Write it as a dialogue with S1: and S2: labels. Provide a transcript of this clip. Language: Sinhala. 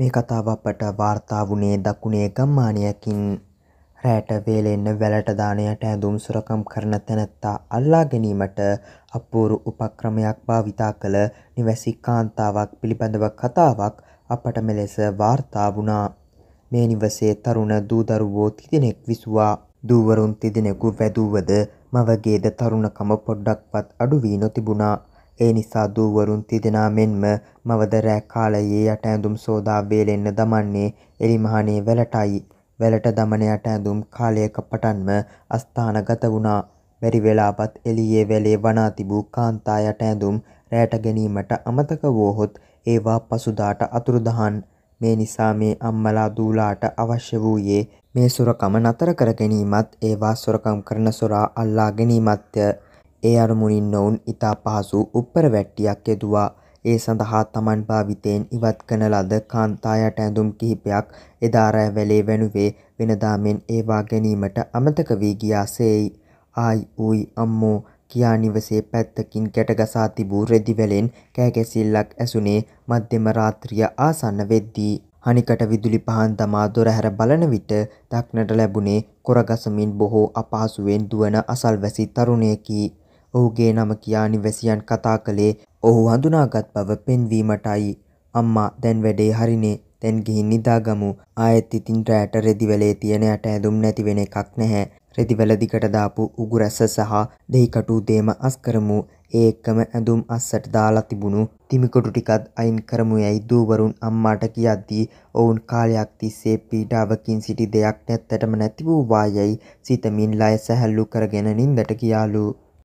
S1: මේ කතාව අපට වාර්තා වුණේ දකුණේ ගම්මානයකින් රෑට වේලෙන්න වැලටදානයට ඇඳුම් සුරකම් කරන තැනැත්තා අල්ලා ගැනීමට අපූරු උපක්‍රමයක් භාවිතා කළ නිවැසි කාන්තාවක් පිළිබඳව කතාවක් අපට මෙලෙස වාර්තා වුණා. මේ නිවසේ තරුණ දූදරුවෝ තිදෙනෙක් විසුවා දූවරුන් තිදෙනෙකු වැදූවද මවගේද තරුණකම පොඩ්ඩක්වත් අඩුවී නොතිබුණා ඒ නිසා දූවරුන් තිදෙනා මෙන්ම මවද රෑ කාලයේ යට ඇඳුම් සෝදා වේලෙන්න දමන්නේ එලිමහනේ වැලටයි. වැලට දමන යට ඇඳුම් කාලයක පටන්ම අස්ථානගත වුණා. බැරි වෙලාපත් එළියේ වැලේ වනා තිබූ කාන්තා යට ඇඳුම් රැයට ගැනීමට අමතක වූහොත් ඒවා පසුදාට අතුරුදහන්. මේ නිසා මේ අම්මලා දූලාට අවශ්‍ය වූයේ මේ සොරකම නතර කර ගැනීමත් ඒවා සොරකම් කරන සොරා අල්ලා ගැනීමත්ය. ඒ අරමුණින් නොවුන් ඉතා පහසු උප්පර වැට්ටියක් යෙදවා ඒ සඳහා තමන් භාවිතයෙන් ඉවත් කන ලද කාන්තා යට ඇඳුම් කිහිපයක් එදා රෑ වෙලේ වෙනුවේ වෙනදා මෙන් ඒවා ගැනීමට අමතක වී ගියාසේයි. ආයි ඌයි අම්මෝ කියා නිවසේ පැත්තකින් ගැටගසා තිබූ රෙදිවැලෙන් කෑගැසිල්ලක් ඇසුනේ මධ්‍යම රාත්‍රිය ආසන්න වෙද්දී. හනිකට විදුලි පහන් දමා දොරහැර බලන විට දක්නට ලැබුණේ කොරගසමින් බොහෝ අපහසුවෙන් දුවන අසල්වැසි තරුණයකි. ඔහුගේ නම කියා නිවැසියන් කතා කළේ ඔහු හඳුනාගත් බව පෙන්වීමටයි. අම්මා දැන් වැඩේ හරිනේ දැන් ගිහින් නිදාගමු. ආයෙත් ඉතින් රැට රෙදිවලේ තියෙන යට ඇඳුම් නැති වෙන එකක් නැහැ. රෙදිවල දිකට දාපු උගුරැස සහ දෙහිකටු දෙම අස් කරමු. ඒ එක්කම ඇඳුම් අස්සට දාලා තිබුණු තිමිකොටු ටිකත් අයින් කරමු යයි දූවරුන් අම්මාට කියද්දී ඔවුන් කාලයක් තිස්සේ පීඩාවකින් සිටි දෙයක් නැත්තටම නැති වූ වායයි සිතමින් ලය සැහැල්ලු කරගෙන නින්දට ගියාලු.